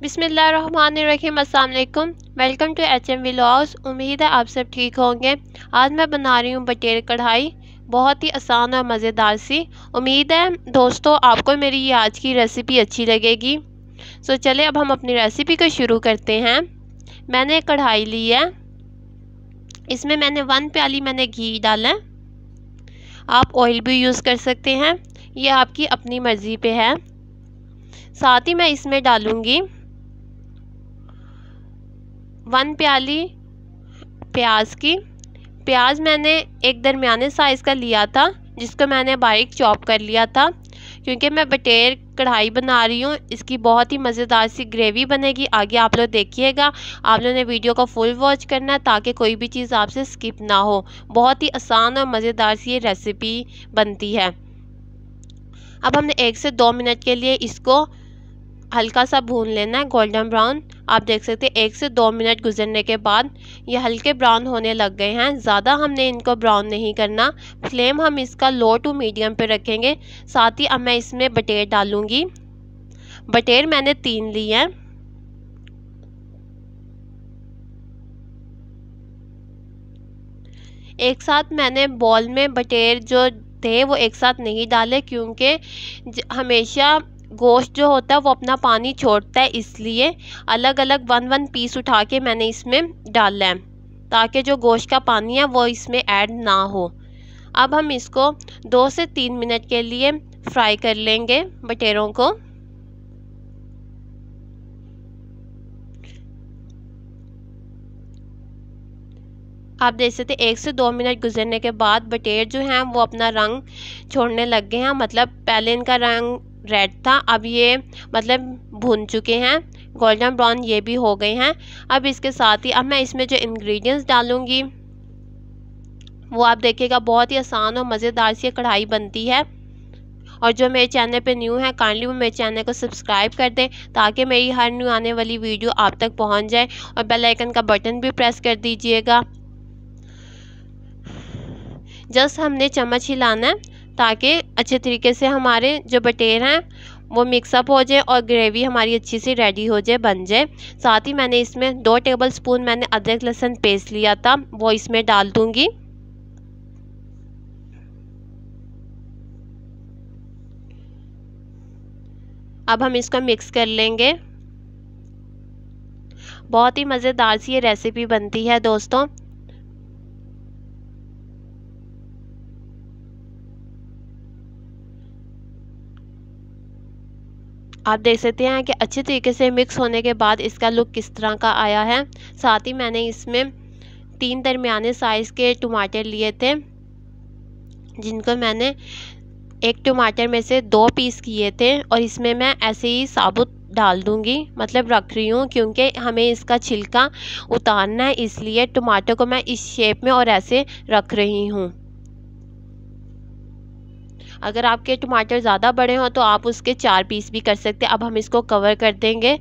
बिसमीम अल्लाम welcome to H M vlogs उम्मीद है आप सब ठीक होंगे आज मैं बना रही हूँ बटेर कढ़ाई बहुत ही आसान और मज़ेदार सी उम्मीद है दोस्तों आपको मेरी ये आज की रेसिपी अच्छी लगेगी सो चले अब हम अपनी रेसिपी को शुरू करते हैं मैंने कढ़ाई ली है इसमें मैंने वन प्याली मैंने घी डाला आप ऑयल भी यूज़ कर सकते हैं ये आपकी अपनी मर्ज़ी पे है साथ ही मैं इसमें डालूँगी वन प्याली प्याज की प्याज मैंने एक दरमियाने साइज़ का लिया था जिसको मैंने बारीक चॉप कर लिया था क्योंकि मैं बटेर कढ़ाई बना रही हूँ इसकी बहुत ही मज़ेदार सी ग्रेवी बनेगी आगे आप लोग देखिएगा आप लोगों ने वीडियो को फुल वॉच करना है ताकि कोई भी चीज़ आपसे स्किप ना हो बहुत ही आसान और मज़ेदार सी ये रेसिपी बनती है अब हमने एक से दो मिनट के लिए इसको हल्का सा भून लेना है गोल्डन ब्राउन आप देख सकते हैं एक से दो मिनट गुजरने के बाद ये हल्के ब्राउन होने लग गए हैं ज़्यादा हमने इनको ब्राउन नहीं करना फ्लेम हम इसका लो टू मीडियम पे रखेंगे साथ ही अब मैं इसमें बटेर डालूँगी बटेर मैंने तीन ली हैं एक साथ मैंने बॉल में बटेर जो थे वो एक साथ नहीं डाले क्योंकि हमेशा गोश्त जो होता है वो अपना पानी छोड़ता है इसलिए अलग अलग वन वन पीस उठा के मैंने इसमें डाला है ताकि जो गोश्त का पानी है वो इसमें ऐड ना हो अब हम इसको दो से तीन मिनट के लिए फ्राई कर लेंगे बटेरों को आप देख सकते हैं एक से दो मिनट गुजरने के बाद बटेर जो हैं वो अपना रंग छोड़ने लग गए हैं मतलब पहले इनका रंग रेड था अब ये मतलब भुन चुके हैं गोल्डन ब्राउन ये भी हो गए हैं अब इसके साथ ही अब मैं इसमें जो इंग्रेडिएंट्स डालूँगी वो आप देखिएगा बहुत ही आसान और मज़ेदार सी कढ़ाई बनती है और जो मेरे चैनल पे न्यू है काइंडली वो मेरे चैनल को सब्सक्राइब कर दें ताकि मेरी हर न्यू आने वाली वीडियो आप तक पहुंच जाए और बेल आइकन का बटन भी प्रेस कर दीजिएगा जस्ट हमने चम्मच हिलाना है ताकि अच्छे तरीके से हमारे जो बटेर हैं वो मिक्सअप हो जाए और ग्रेवी हमारी अच्छी सी रेडी हो जाए बन जाए साथ ही मैंने इसमें दो टेबल स्पून मैंने अदरक लहसुन पेस्ट लिया था वो इसमें डाल दूँगी अब हम इसको मिक्स कर लेंगे बहुत ही मज़ेदार सी ये रेसिपी बनती है दोस्तों आप देख सकते हैं कि अच्छे तरीके से मिक्स होने के बाद इसका लुक किस तरह का आया है साथ ही मैंने इसमें तीन दरमियाने साइज़ के टमाटर लिए थे जिनको मैंने एक टमाटर में से दो पीस किए थे और इसमें मैं ऐसे ही साबुत डाल दूंगी मतलब रख रही हूँ क्योंकि हमें इसका छिलका उतारना है इसलिए टमाटर को मैं इस शेप में और ऐसे रख रही हूँ अगर आपके टमाटर ज़्यादा बड़े हों तो आप उसके चार पीस भी कर सकते हैं अब हम इसको कवर कर देंगे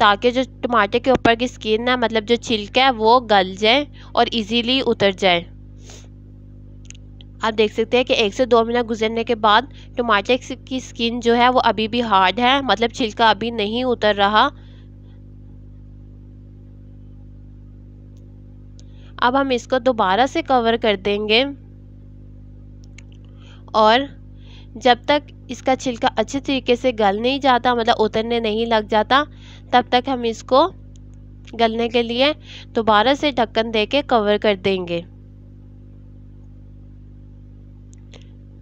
ताकि जो टमाटर के ऊपर की स्किन है मतलब जो छिलका है वो गल जाए और इजीली उतर जाए आप देख सकते हैं कि एक से दो मिनट गुजरने के बाद टमाटर की स्किन जो है वो अभी भी हार्ड है मतलब छिलका अभी नहीं उतर रहा अब हम इसको दोबारा से कवर कर देंगे और जब तक इसका छिलका अच्छे तरीके से गल नहीं जाता मतलब उतरने नहीं लग जाता तब तक हम इसको गलने के लिए दोबारा से ढक्कन दे के कवर कर देंगे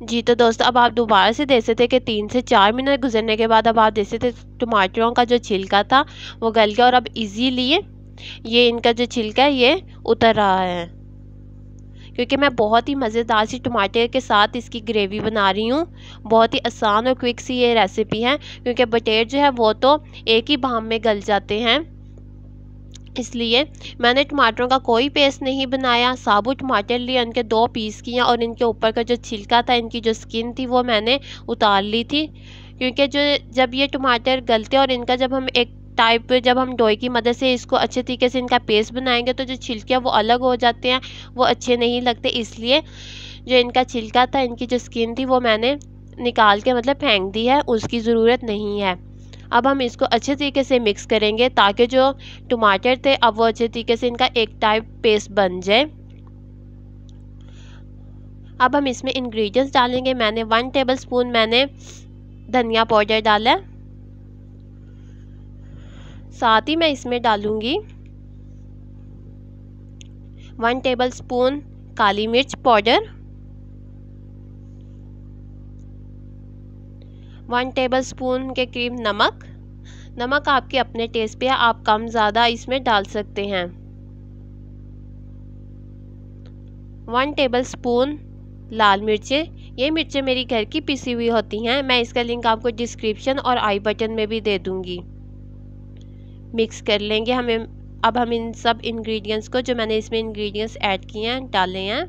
जी तो दोस्तों अब आप दोबारा से देख सकते कि तीन से चार मिनट गुजरने के बाद अब आप देख सकते टमाटरों का जो छिलका था वो गल गया और अब इजीली ये इनका जो छिलका है ये उतर रहा है क्योंकि मैं बहुत ही मज़ेदार सी टमाटर के साथ इसकी ग्रेवी बना रही हूँ बहुत ही आसान और क्विक सी ये रेसिपी है क्योंकि बटेर जो है वो तो एक ही भाम में गल जाते हैं इसलिए मैंने टमाटरों का कोई पेस्ट नहीं बनाया साबुत टमाटर लिए उनके दो पीस किए और इनके ऊपर का जो छिलका था इनकी जो स्किन थी वो मैंने उतार ली थी क्योंकि जो जब ये टमाटर गलते और इनका जब हम एक टाइप जब हम डोई की मदद से इसको अच्छे तरीके से इनका पेस्ट बनाएंगे तो जो छिलके वो अलग हो जाते हैं वो अच्छे नहीं लगते इसलिए जो इनका छिलका था इनकी जो स्किन थी वो मैंने निकाल के मतलब फेंक दी है उसकी ज़रूरत नहीं है अब हम इसको अच्छे तरीके से मिक्स करेंगे ताकि जो टमाटर थे अब वो अच्छे तरीके से इनका एक टाइप पेस्ट बन जाए अब हम इसमें इंग्रेडिएंट्स डालेंगे मैंने वन टेबल स्पून मैंने धनिया पाउडर डाला है साथ ही मैं इसमें डालूँगी वन टेबल स्पून काली मिर्च पाउडर वन टेबल स्पून के करीब नमक नमक आपके अपने टेस्ट पे है आप कम ज़्यादा इसमें डाल सकते हैं वन टेबल स्पून लाल मिर्चें ये मिर्चें मेरी घर की पिसी हुई होती हैं मैं इसका लिंक आपको डिस्क्रिप्शन और आई बटन में भी दे दूँगी मिक्स कर लेंगे हमें अब हम इन सब इंग्रेडिएंट्स को जो मैंने इसमें इंग्रेडिएंट्स ऐड किए हैं डाले हैं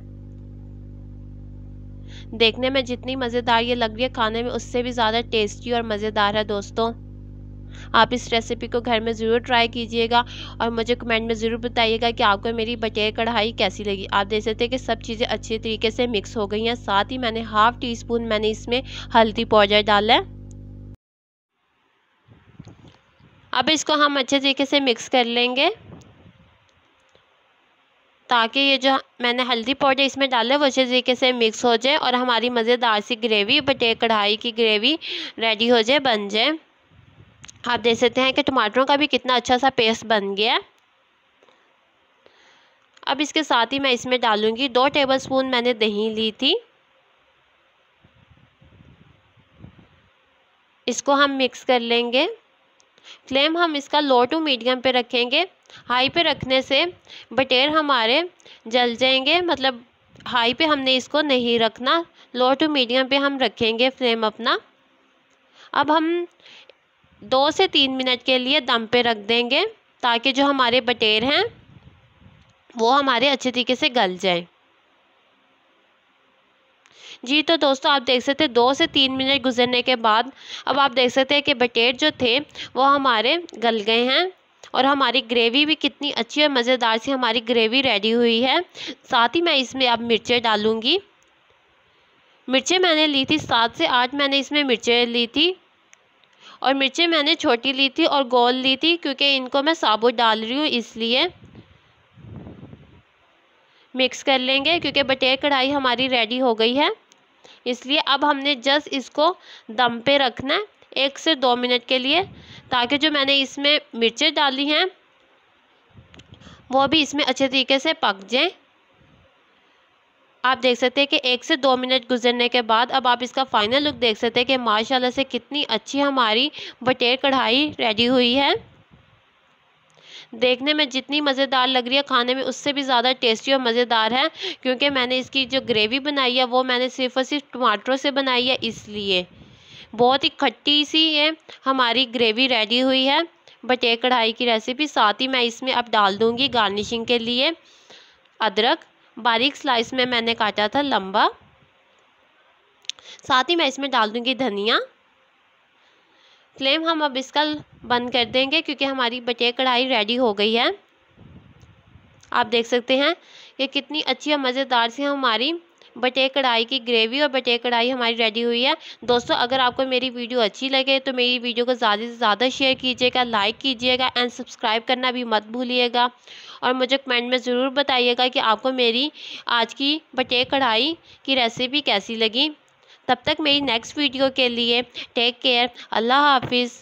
देखने में जितनी मज़ेदार ये लग रही है खाने में उससे भी ज़्यादा टेस्टी और मज़ेदार है दोस्तों आप इस रेसिपी को घर में ज़रूर ट्राई कीजिएगा और मुझे कमेंट में ज़रूर बताइएगा कि आपको मेरी बटेर कढ़ाई कैसी लगी आप देख सकते हैं कि सब चीज़ें अच्छे तरीके से मिक्स हो गई हैं साथ ही मैंने हाफ़ टी स्पून मैंने इसमें हल्दी पाउडर डाला है अब इसको हम अच्छे तरीके से मिक्स कर लेंगे ताकि ये जो मैंने हल्दी पाउडर इसमें डाले वो अच्छे तरीके से मिक्स हो जाए और हमारी मज़ेदार सी ग्रेवी बटे कढ़ाई की ग्रेवी रेडी हो जाए बन जाए आप देख सकते हैं कि टमाटरों का भी कितना अच्छा सा पेस्ट बन गया अब इसके साथ ही मैं इसमें डालूँगी दो टेबल स्पून मैंने दही ली थी इसको हम मिक्स कर लेंगे क्लेम हम इसका लो टू मीडियम पे रखेंगे हाई पे रखने से बटेर हमारे जल जाएंगे मतलब हाई पे हमने इसको नहीं रखना लो टू मीडियम पे हम रखेंगे फ्लेम अपना अब हम दो से तीन मिनट के लिए दम पे रख देंगे ताकि जो हमारे बटेर हैं वो हमारे अच्छे तरीके से गल जाएं जी तो दोस्तों आप देख सकते हैं दो से तीन मिनट गुजरने के बाद अब आप देख सकते हैं कि बटेट जो थे वो हमारे गल गए हैं और हमारी ग्रेवी भी कितनी अच्छी और मज़ेदार सी हमारी ग्रेवी रेडी हुई है साथ ही मैं इसमें अब मिर्चें डालूँगी मिर्चें मैंने ली थी सात से आठ मैंने इसमें मिर्चें ली थी और मिर्चें मैंने छोटी ली थी और गोल ली थी क्योंकि इनको मैं साबुत डाल रही हूँ इसलिए मिक्स कर लेंगे क्योंकि बटेर कढ़ाई हमारी रेडी हो गई है इसलिए अब हमने जस्ट इसको दम पे रखना है एक से दो मिनट के लिए ताकि जो मैंने इसमें मिर्चें डाली हैं वो भी इसमें अच्छे तरीके से पक जाए आप देख सकते हैं कि एक से दो मिनट गुजरने के बाद अब आप इसका फ़ाइनल लुक देख सकते हैं कि माशाल्लाह से कितनी अच्छी हमारी बटेर कढ़ाई रेडी हुई है देखने में जितनी मज़ेदार लग रही है खाने में उससे भी ज़्यादा टेस्टी और मज़ेदार है क्योंकि मैंने इसकी जो ग्रेवी बनाई है वो मैंने सिर्फ और सिर्फ टमाटरों से बनाई है इसलिए बहुत ही खट्टी सी ये हमारी ग्रेवी रेडी हुई है बटे कढ़ाई की रेसिपी साथ ही मैं इसमें अब डाल दूँगी गार्निशिंग के लिए अदरक बारीक स्लाइस में मैंने काटा था लंबा साथ ही मैं इसमें डाल दूँगी धनिया फ्लेम हम अब इसका बंद कर देंगे क्योंकि हमारी बटे कढ़ाई रेडी हो गई है आप देख सकते हैं ये कितनी अच्छी और मज़ेदार सी हमारी बटे कढ़ाई की ग्रेवी और बटे कढ़ाई हमारी रेडी हुई है दोस्तों अगर आपको मेरी वीडियो अच्छी लगे तो मेरी वीडियो को ज़्यादा से ज़्यादा शेयर कीजिएगा लाइक कीजिएगा एंड सब्सक्राइब करना भी मत भूलिएगा और मुझे कमेंट में ज़रूर बताइएगा कि आपको मेरी आज की बटे कढ़ाई की रेसिपी कैसी लगी तब तक मेरी नेक्स्ट वीडियो के लिए टेक केयर अल्लाह हाफिज़